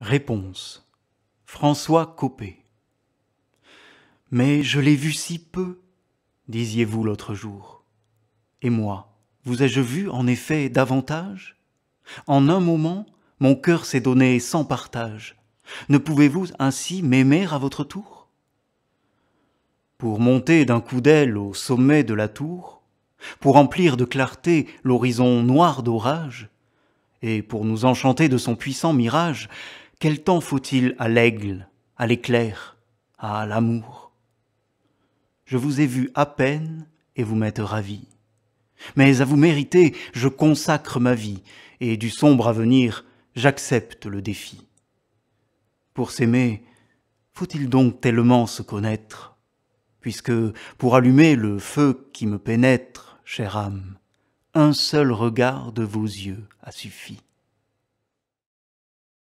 Réponse. François Copé. Mais je l'ai vu si peu, disiez-vous l'autre jour. Et moi, vous ai-je vu en effet davantage En un moment, mon cœur s'est donné sans partage. Ne pouvez-vous ainsi m'aimer à votre tour Pour monter d'un coup d'aile au sommet de la tour, pour remplir de clarté l'horizon noir d'orage, et pour nous enchanter de son puissant mirage, quel temps faut-il à l'aigle, à l'éclair, à l'amour Je vous ai vu à peine et vous m'êtes ravi. Mais à vous mériter, je consacre ma vie, et du sombre avenir, j'accepte le défi. Pour s'aimer, faut-il donc tellement se connaître Puisque, pour allumer le feu qui me pénètre, chère âme, un seul regard de vos yeux a suffi.